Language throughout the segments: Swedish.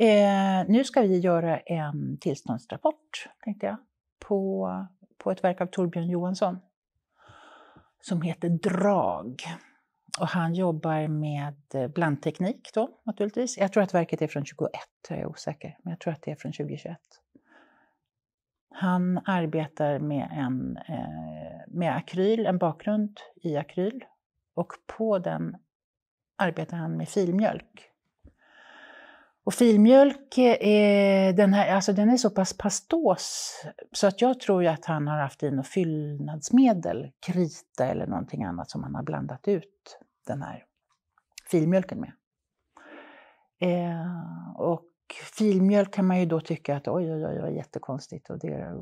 Eh, nu ska vi göra en tillståndsrapport, tänkte jag, på, på ett verk av Torbjörn Johansson som heter Drag. Och han jobbar med eh, blandteknik då, naturligtvis. Jag tror att verket är från 21, jag är osäker, men jag tror att det är från 2021. Han arbetar med, en, eh, med akryl, en bakgrund i akryl och på den arbetar han med filmjölk. Och filmjölk, är, eh, den, här, alltså den är så pass pastos så att jag tror ju att han har haft i något fyllnadsmedel, krita eller någonting annat som han har blandat ut den här filmjölken med. Eh, och filmjölk kan man ju då tycka att oj, oj, oj, oj jättekonstigt och det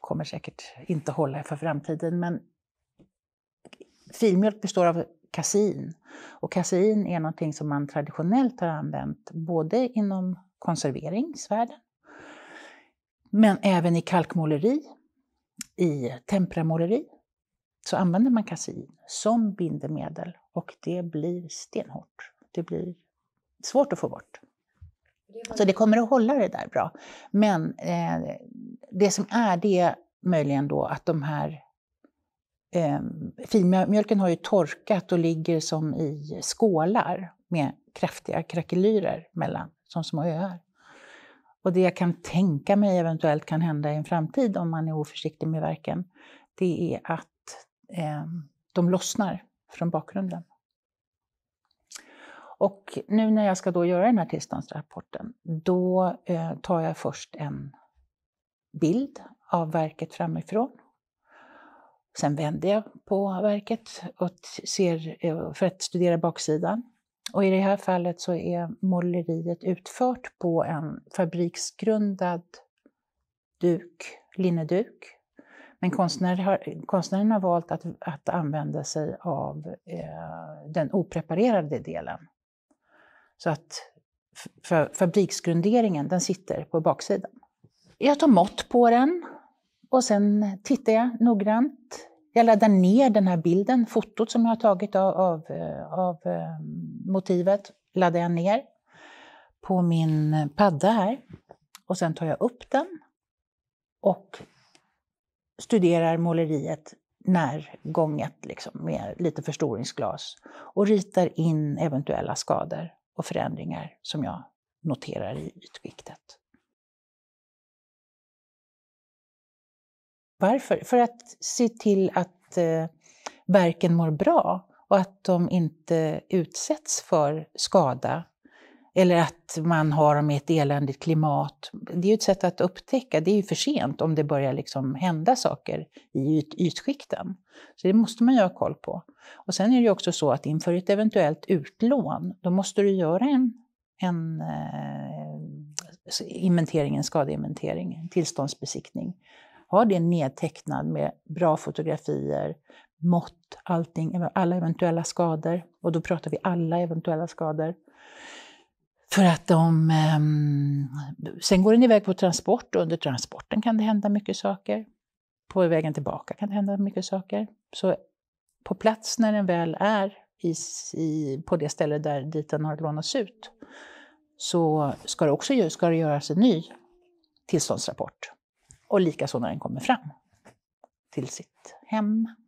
kommer säkert inte hålla för framtiden. Men filmjölk består av kasein. Och kasein är någonting som man traditionellt har använt både inom konserveringsvärlden, men även i kalkmåleri, i temperamåleri så använder man kasein som bindemedel och det blir stenhårt. Det blir svårt att få bort. Så det kommer att hålla det där bra. Men eh, det som är, det är möjligen då att de här eh, filmjölken har ju torkat och ligger som i skålar med kraftiga krakelyrer mellan, som små öar. Och det jag kan tänka mig eventuellt kan hända i en framtid om man är oförsiktig med verken, det är att eh, de lossnar från bakgrunden. Och nu när jag ska då göra den här tillståndsrapporten, då eh, tar jag först en bild av verket framifrån Sen vänder jag på verket och ser, eh, för att studera baksidan. Och i det här fallet så är måleriet utfört på en fabriksgrundad duk, linneduk. Men konstnären har, konstnären har valt att, att använda sig av eh, den opreparerade delen. Så att fabriksgrunderingen, den sitter på baksidan. Jag tar mått på den och sen tittar jag noggrant. Jag laddar ner den här bilden, fotot som jag har tagit av, av, eh, av eh, motivet, laddar jag ner på min padda här. Och sen tar jag upp den och studerar måleriet närgånget liksom, med lite förstoringsglas och ritar in eventuella skador och förändringar som jag noterar i ytskiktet. Varför? För att se till att eh, verken mår bra och att de inte utsätts för skada. Eller att man har dem i ett eländigt klimat. Det är ju ett sätt att upptäcka, det är ju för sent om det börjar liksom hända saker i yt ytskikten. Så det måste man ju ha koll på. Och sen är det ju också så att inför ett eventuellt utlån, då måste du göra en, en eh, inventering, en skadeinventering, en tillståndsbesiktning ha det nedtecknat med bra fotografier, mått, allting, alla eventuella skador. Och då pratar vi alla eventuella skador. För att de... Eh, sen går den iväg på transport och under transporten kan det hända mycket saker. På vägen tillbaka kan det hända mycket saker. Så på plats när den väl är i, i, på det ställe där dit den har lånats ut så ska det också ska det göras en ny tillståndsrapport och likaså när den kommer fram till sitt hem.